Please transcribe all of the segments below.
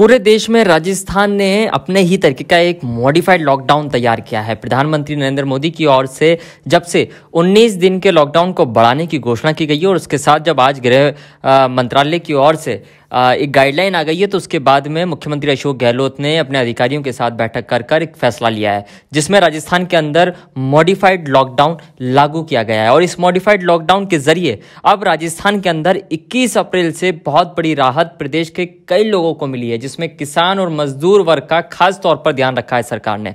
पूरे देश में राजस्थान ने अपने ही तरीके का एक मॉडिफाइड लॉकडाउन तैयार किया है प्रधानमंत्री नरेंद्र मोदी की ओर से जब से 19 दिन के लॉकडाउन को बढ़ाने की घोषणा की गई है और उसके साथ जब आज गृह मंत्रालय की ओर से एक गाइडलाइन आ गई है तो उसके बाद में मुख्यमंत्री अशोक गहलोत ने अपने अधिकारियों के साथ बैठक कर कर एक फैसला लिया है जिसमें राजस्थान के अंदर मॉडिफाइड लॉकडाउन लागू किया गया है और इस मॉडिफाइड लॉकडाउन के जरिए अब राजस्थान के अंदर 21 अप्रैल से बहुत बड़ी राहत प्रदेश के कई लोगों को मिली है जिसमें किसान और मजदूर वर्ग का खास तौर पर ध्यान रखा है सरकार ने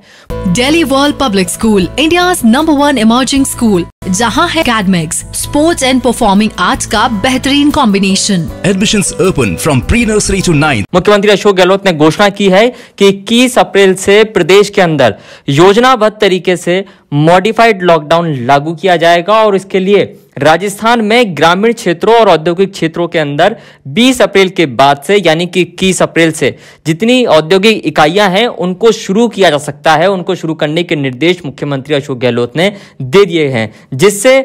Delhi world public school India number one emerging school जहाँ है academics sports and performing arts का बेहतरीन combination admission open from pre nursery to nine मुख्यमंत्री अशोक गहलोत ने घोषणा की है कि 21 अप्रैल से प्रदेश के अंदर योजनाबद्ध तरीके से मॉडिफाइड लॉकडाउन लागू किया जाएगा और इसके लिए राजस्थान में ग्रामीण क्षेत्रों और औद्योगिक क्षेत्रों के अंदर 20 अप्रैल के बाद से यानी कि इक्कीस अप्रैल से जितनी औद्योगिक इकाइयां हैं उनको शुरू किया जा सकता है उनको शुरू करने के निर्देश मुख्यमंत्री अशोक गहलोत ने दे दिए हैं जिससे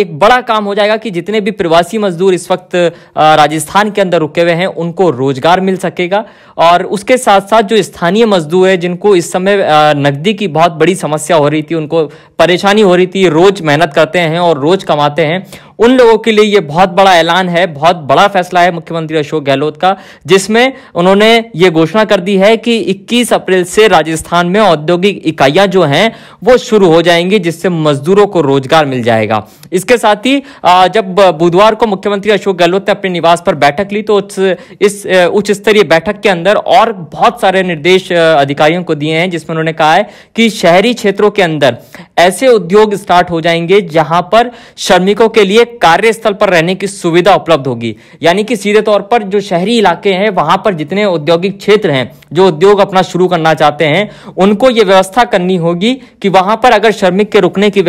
एक बड़ा काम हो जाएगा कि जितने भी प्रवासी मजदूर इस वक्त राजस्थान के अंदर रुके हुए हैं उनको रोजगार मिल सकेगा और उसके साथ साथ जो स्थानीय मजदूर है जिनको इस समय नकदी की बहुत बड़ी समस्या हो रही थी उनको उनको परेशानी हो रही थी रोज मेहनत करते हैं और रोज कमाते हैं उन लोगों के लिए ये बहुत बड़ा ऐलान है बहुत बड़ा फैसला है मुख्यमंत्री अशोक गहलोत का जिसमें उन्होंने ये घोषणा कर दी है कि 21 अप्रैल से राजस्थान में औद्योगिक इकाइयां जो हैं वो शुरू हो जाएंगी जिससे मजदूरों को रोजगार मिल जाएगा इसके साथ ही जब बुधवार को मुख्यमंत्री अशोक गहलोत ने अपने निवास पर बैठक ली तो इस उच्च स्तरीय बैठक के अंदर और बहुत सारे निर्देश अधिकारियों को दिए हैं जिसमें उन्होंने कहा है कि शहरी क्षेत्रों के अंदर ऐसे उद्योग स्टार्ट हो जाएंगे जहां पर श्रमिकों के लिए उनके कार्यस्थल पर रहने की सुविधा उपलब्ध होगी यानी कि सीधे तौर पर जो शहरी इलाके हैं वहां पर जितने औद्योगिक क्षेत्र हैं जो उद्योग अपना शुरू करना चाहते हैं उनको ये व्यवस्था करनी होगी कि वहां पर अगर श्रमिक के रुकने की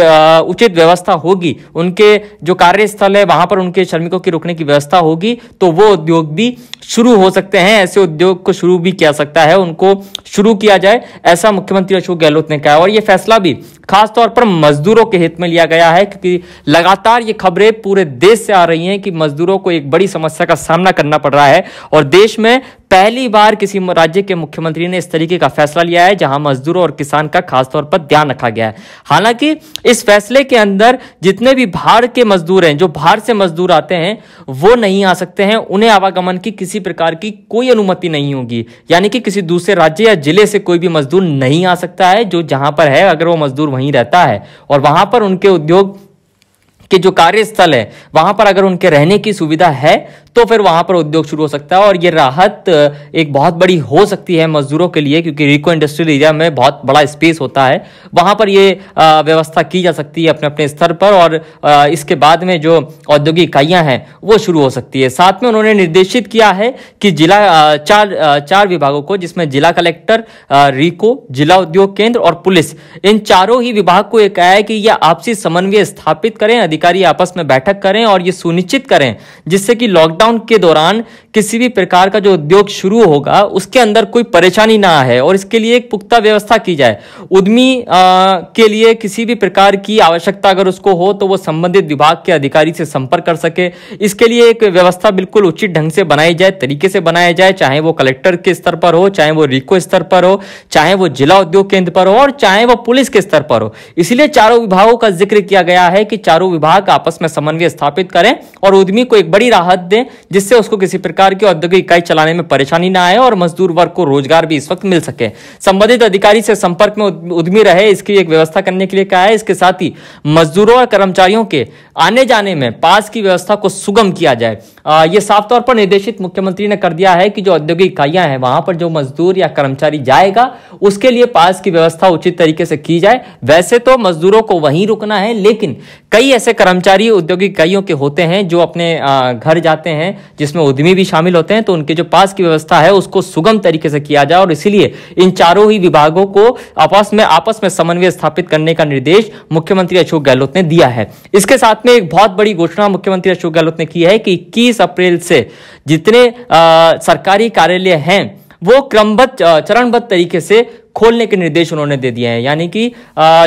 उचित व्यवस्था होगी उनके जो कार्यस्थल है वहां पर उनके श्रमिकों के रुकने की व्यवस्था होगी तो वो उद्योग भी शुरू हो सकते हैं ऐसे उद्योग को शुरू भी किया सकता है उनको शुरू किया जाए ऐसा मुख्यमंत्री अशोक गहलोत ने कहा और ये फैसला भी खासतौर पर मजदूरों के हित में लिया गया है क्योंकि लगातार ये खबरें पूरे देश से आ रही हैं कि मजदूरों को एक बड़ी समस्या का सामना करना पड़ रहा है और देश में पहली बार किसी राज्य के मुख्यमंत्री ने इस तरीके का फैसला लिया है जहां मजदूरों और किसान का खासतौर पर ध्यान रखा गया है हालांकि इस फैसले के अंदर जितने भी बाहर के मजदूर हैं जो बाहर से मजदूर आते हैं वो नहीं आ सकते हैं उन्हें आवागमन की किसी प्रकार की कोई अनुमति नहीं होगी यानी कि किसी दूसरे राज्य या जिले से कोई भी मजदूर नहीं आ सकता है जो जहां पर है अगर वो मजदूर वहीं रहता है और वहां पर उनके उद्योग के जो कार्यस्थल है वहां पर अगर उनके रहने की सुविधा है तो फिर वहां पर उद्योग शुरू हो सकता है और ये राहत एक बहुत बड़ी हो सकती है मजदूरों के लिए क्योंकि रिको इंडस्ट्रियल एरिया में बहुत बड़ा स्पेस होता है वहां पर ये व्यवस्था की जा सकती है अपने अपने स्तर पर और इसके बाद में जो औद्योगिक इकाइयां हैं वो शुरू हो सकती है साथ में उन्होंने निर्देशित किया है कि जिला चार चार विभागों को जिसमें जिला कलेक्टर रिको जिला उद्योग केंद्र और पुलिस इन चारों ही विभाग को यह कहा है कि यह आपसी समन्वय स्थापित करें अधिकारी आपस में बैठक करें और ये सुनिश्चित करें जिससे कि लॉकडाउन लॉकडाउन के दौरान किसी भी प्रकार का जो उद्योग शुरू होगा उसके अंदर कोई परेशानी ना आए और इसके लिए एक पुख्ता व्यवस्था की जाए उद्यमी के लिए किसी भी प्रकार की आवश्यकता अगर उसको हो तो वो संबंधित विभाग के अधिकारी से संपर्क कर सके इसके लिए एक व्यवस्था बिल्कुल उचित ढंग से बनाई जाए तरीके से बनाया जाए चाहे वो कलेक्टर के स्तर पर हो चाहे वो रिको स्तर पर हो चाहे वो जिला उद्योग केंद्र पर हो और चाहे वो पुलिस के स्तर पर हो इसलिए चारों विभागों का जिक्र किया गया है कि चारों विभाग आपस में समन्वय स्थापित करें और उद्यमी को एक बड़ी राहत दें जिससे उसको किसी प्रकार की औद्योगिक इकाई चलाने में परेशानी न आए और मजदूर वर्ग को रोजगार भी इस वक्त मिल सके संबंधित अधिकारी से संपर्क में उद्यमी रहे इसकी एक व्यवस्था करने के लिए कहा है इसके साथ ही मजदूरों और कर्मचारियों के आने जाने में पास की व्यवस्था को सुगम किया जाए ये साफ तौर पर निर्देशित मुख्यमंत्री ने कर दिया है कि जो औद्योगिक इकाइयां हैं वहां पर जो मजदूर या कर्मचारी जाएगा उसके लिए पास की व्यवस्था उचित तरीके से की जाए वैसे तो मजदूरों को वहीं रुकना है लेकिन कई ऐसे कर्मचारी औद्योगिक इकाइयों के होते हैं जो अपने घर जाते हैं हैं जिसमें उद्यमी भी शामिल होते हैं तो उनके जो पास की व्यवस्था है उसको सुगम तरीके से किया जाए और इसीलिए इन चारों ही विभागों को आपस में आपस में समन्वय स्थापित करने का निर्देश मुख्यमंत्री अशोक गहलोत ने दिया है इसके साथ में एक बहुत बड़ी घोषणा मुख्यमंत्री अशोक गहलोत ने की है कि इक्कीस अप्रैल से जितने सरकारी कार्यालय हैं वो क्रमबद्ध चरणबद्ध तरीके से खोलने के निर्देश उन्होंने दे दिए हैं यानी कि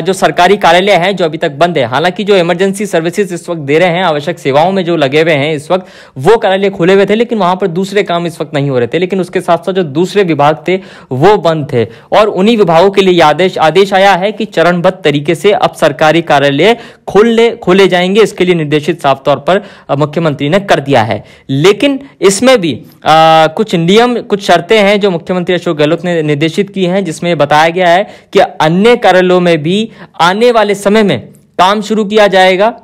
जो सरकारी कार्यालय हैं जो अभी तक बंद है हालांकि जो इमरजेंसी सर्विसेज इस वक्त दे रहे हैं आवश्यक सेवाओं में जो लगे हुए हैं इस वक्त वो कार्यालय खुले हुए थे लेकिन वहां पर दूसरे काम इस वक्त नहीं हो रहे थे लेकिन उसके साथ साथ जो दूसरे विभाग थे वो बंद थे और उन्हीं विभागों के लिए आदेश आदेश आया है कि चरणबद्ध तरीके से अब सरकारी कार्यालय खोलने खोले जाएंगे इसके लिए निर्देशित साफ तौर पर मुख्यमंत्री ने कर दिया है लेकिन इसमें भी कुछ नियम कुछ शर्तें हैं जो मुख्यमंत्री अशोक गहलोत ने निर्देशित की हैं जिसमें बताया गया है कि अन्य कार्यालयों में भी आने वाले समय में काम शुरू किया जाएगा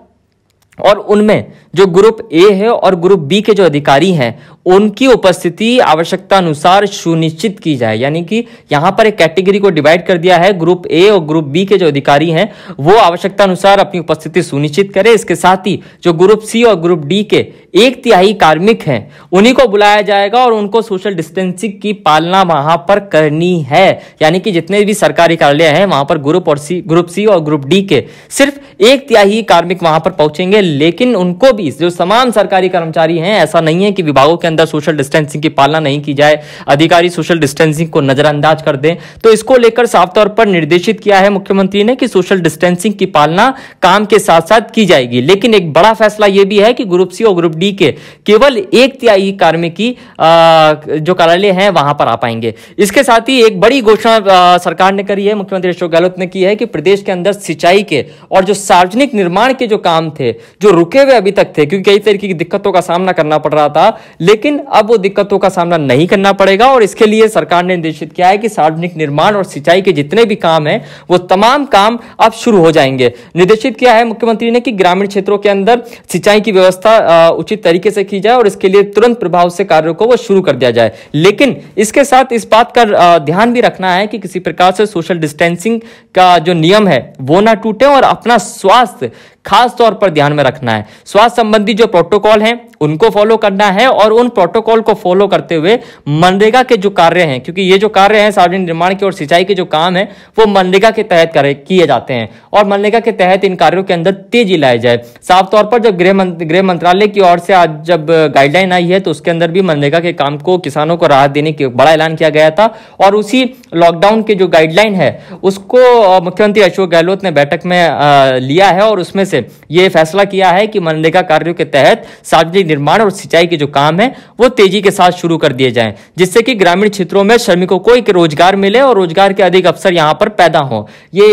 और उनमें जो ग्रुप ए है और ग्रुप बी के जो अधिकारी हैं उनकी उपस्थिति आवश्यकता अनुसार सुनिश्चित की जाए यानी कि यहां पर एक कैटेगरी को डिवाइड कर दिया है ग्रुप ए और ग्रुप बी के जो अधिकारी हैं वो आवश्यकता अनुसार अपनी उपस्थिति सुनिश्चित करें इसके साथ ही जो ग्रुप सी और ग्रुप डी के एक तिहाई कार्मिक हैं उन्हीं को बुलाया जाएगा और उनको सोशल डिस्टेंसिंग की पालना वहां पर करनी है यानी कि जितने भी सरकारी कार्यालय हैं वहां पर ग्रुप और सी ग्रुप सी और ग्रुप डी के सिर्फ एक तिहाई कार्मिक वहां पर पहुंचेंगे लेकिन उनको भी जो समान सरकारी कर्मचारी हैं ऐसा नहीं है कि विभागों के अंदर सोशल डिस्टेंसिंग की पालना नहीं की जाए अधिकारी सोशल डिस्टेंसिंग को नजरअंदाज कर दें तो इसको लेकर साफ तौर पर निर्देशित किया है मुख्यमंत्री ने कि सोशल डिस्टेंसिंग की पालना काम के साथ साथ की जाएगी लेकिन एक बड़ा फैसला यह भी है कि ग्रुप सी और ग्रुप डी के केवल एक तिहाई कार्मिकी जो कार्यालय है वहां पर आ पाएंगे इसके साथ ही एक बड़ी घोषणा सरकार ने करी है मुख्यमंत्री अशोक गहलोत ने की है कि प्रदेश के अंदर सिंचाई के और जो सार्वजनिक निर्माण के जो काम थे जो रुके हुए अभी तक थे क्योंकि कई तरीके की दिक्कतों का सामना करना पड़ रहा था लेकिन अब वो दिक्कतों का सामना नहीं करना पड़ेगा और इसके लिए सरकार ने निर्देशित किया है कि सार्वजनिक निर्माण और सिंचाई के जितने भी काम है वो तमाम काम अब शुरू हो जाएंगे निर्देशित किया है मुख्यमंत्री ने कि ग्रामीण क्षेत्रों के अंदर सिंचाई की व्यवस्था उचित तरीके से की जाए और इसके लिए तुरंत प्रभाव से कार्यों को वो शुरू कर दिया जाए लेकिन इसके साथ इस बात का ध्यान भी रखना है कि किसी प्रकार से सोशल डिस्टेंसिंग का जो नियम है वो ना टूटे और अपना स्वास्थ्य खास तौर पर ध्यान में रखना है स्वास्थ्य संबंधी जो प्रोटोकॉल हैं उनको फॉलो करना है और उन प्रोटोकॉल को फॉलो करते हुए मनरेगा के जो कार्य हैं क्योंकि ये जो कार्य हैं सार्वजनिक निर्माण के और सिंचाई के जो काम है वो मनरेगा के तहत करे किए जाते हैं और मनरेगा के तहत इन कार्यों के अंदर तेजी लाई जाए साफ तौर पर जब गृह गृह मंत्रालय की ओर से आज जब गाइडलाइन आई है तो उसके अंदर भी मनरेगा के काम को किसानों को राहत देने की बड़ा ऐलान किया गया था और उसी लॉकडाउन के जो गाइडलाइन है उसको मुख्यमंत्री अशोक गहलोत ने बैठक में लिया है और उसमें से ये फैसला किया है कि मनरेगा कार्यों के तहत सार्वजनिक निर्माण और सिंचाई के जो काम है वो तेजी के साथ शुरू कर दिए जाए जिससे कि ग्रामीण क्षेत्रों में श्रमिकों को एक रोजगार मिले और रोजगार के अधिक अवसर यहाँ पर पैदा हो ये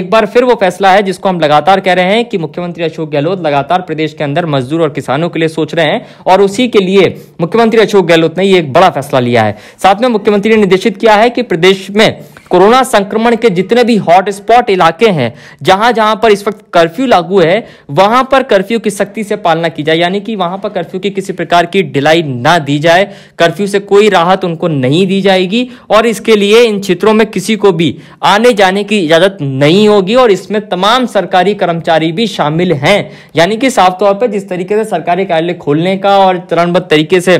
एक बार फिर वो फैसला है जिसको हम लगातार कह रहे हैं कि मुख्यमंत्री अशोक गहलोत लगातार प्रदेश के अंदर मजदूर और किसानों के लिए सोच रहे हैं और उसी के लिए मुख्यमंत्री अशोक गहलोत ने ये एक बड़ा फैसला लिया है साथ में मुख्यमंत्री ने निर्देशित किया है कि प्रदेश में कोरोना संक्रमण के जितने भी हॉटस्पॉट इलाके हैं जहां जहां पर इस वक्त कर्फ्यू लागू है वहां पर कर्फ्यू की सख्ती से पालना की जाए यानी कि वहां पर कर्फ्यू की किसी प्रकार की ढिलाई ना दी जाए कर्फ्यू से कोई राहत उनको नहीं दी जाएगी और इसके लिए इन क्षेत्रों में किसी को भी आने जाने की इजाजत नहीं होगी और इसमें तमाम सरकारी कर्मचारी भी शामिल हैं यानी कि साफ तौर पर जिस तरीके से सरकारी कार्यालय खोलने का और चरणबद्ध तरीके से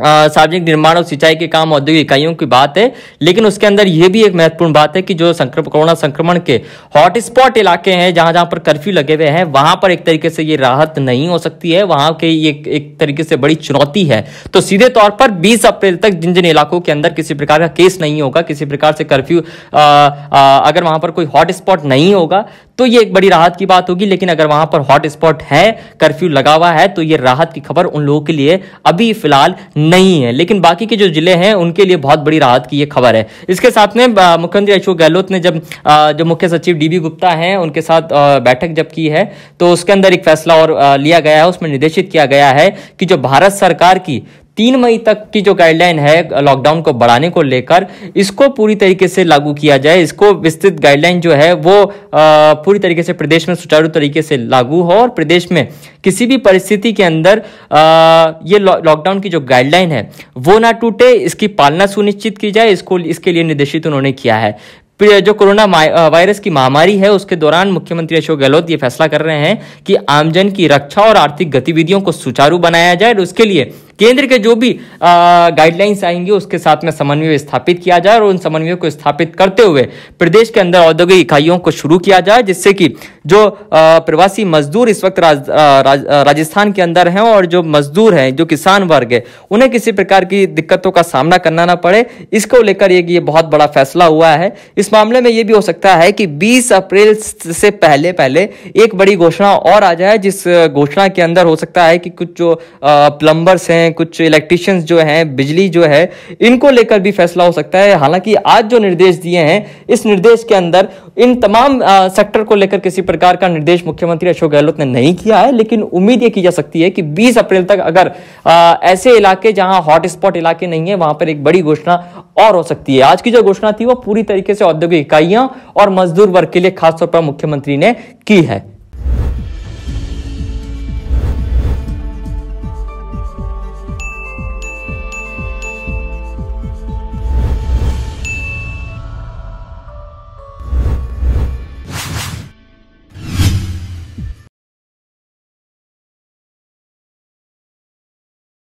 सार्वजनिक निर्माण और सिंचाई के काम औद्योगिक इकाइयों की बात है लेकिन उसके अंदर यह भी एक महत्वपूर्ण बात है कि जो संक्रमण कोरोना संक्रमण के हॉटस्पॉट इलाके हैं जहां जहां पर कर्फ्यू लगे हुए हैं वहां पर एक तरीके से ये राहत नहीं हो सकती है वहां के ये एक तरीके से बड़ी चुनौती है तो सीधे तौर पर बीस अप्रैल तक जिन जिन इलाकों के अंदर किसी प्रकार का केस नहीं होगा किसी प्रकार से कर्फ्यू अगर वहां पर कोई हॉटस्पॉट नहीं होगा तो ये एक बड़ी राहत की बात होगी लेकिन अगर वहां पर हॉट स्पॉट है कर्फ्यू लगा हुआ है तो ये राहत की खबर उन लोगों के लिए अभी फिलहाल नहीं है लेकिन बाकी के जो जिले हैं उनके लिए बहुत बड़ी राहत की ये खबर है इसके साथ में मुख्यमंत्री अशोक गहलोत ने जब जो मुख्य सचिव डीबी गुप्ता हैं उनके साथ बैठक जब की है तो उसके अंदर एक फैसला और लिया गया है उसमें निर्देशित किया गया है कि जो भारत सरकार की तीन मई तक की जो गाइडलाइन है लॉकडाउन को बढ़ाने को लेकर इसको पूरी तरीके से लागू किया जाए इसको विस्तृत गाइडलाइन जो है वो पूरी तरीके से प्रदेश में सुचारू तरीके से लागू हो और प्रदेश में किसी भी परिस्थिति के अंदर ये लॉकडाउन की जो गाइडलाइन है वो ना टूटे इसकी पालना सुनिश्चित की जाए इसको इसके लिए निर्देशित उन्होंने किया है जो कोरोना वायरस की महामारी है उसके दौरान मुख्यमंत्री अशोक गहलोत ये फैसला कर रहे हैं कि आमजन की रक्षा और आर्थिक गतिविधियों को सुचारू बनाया जाए और उसके लिए केंद्र के जो भी गाइडलाइंस आएंगे उसके साथ में समन्वय स्थापित किया जाए और उन समन्वयों को स्थापित करते हुए प्रदेश के अंदर औद्योगिक इकाइयों को शुरू किया जाए जिससे कि जो प्रवासी मजदूर इस वक्त राजस्थान के अंदर हैं और जो मजदूर हैं जो किसान वर्ग है उन्हें किसी प्रकार की दिक्कतों का सामना करना ना पड़े इसको लेकर ये, ये बहुत बड़ा फैसला हुआ है इस मामले में ये भी हो सकता है कि 20 अप्रैल से पहले पहले एक बड़ी घोषणा और आ जाए जिस घोषणा के अंदर हो सकता है कि कुछ जो प्लम्बर्स हैं हैं कुछ इलेक्ट्रिशियंस जो हैं बिजली जो है इनको लेकर भी फैसला हो सकता है हालांकि आज जो निर्देश दिए हैं इस निर्देश के अंदर इन तमाम आ, सेक्टर को लेकर किसी प्रकार का निर्देश मुख्यमंत्री अशोक गहलोत ने नहीं किया है लेकिन उम्मीद ये की जा सकती है कि 20 अप्रैल तक अगर आ, ऐसे इलाके जहां हॉटस्पॉट इलाके नहीं है वहां पर एक बड़ी घोषणा और हो सकती है आज की जो घोषणा थी वो पूरी तरीके से औद्योगिक इकाइयां और मजदूर वर्ग के लिए खासतौर पर मुख्यमंत्री ने की है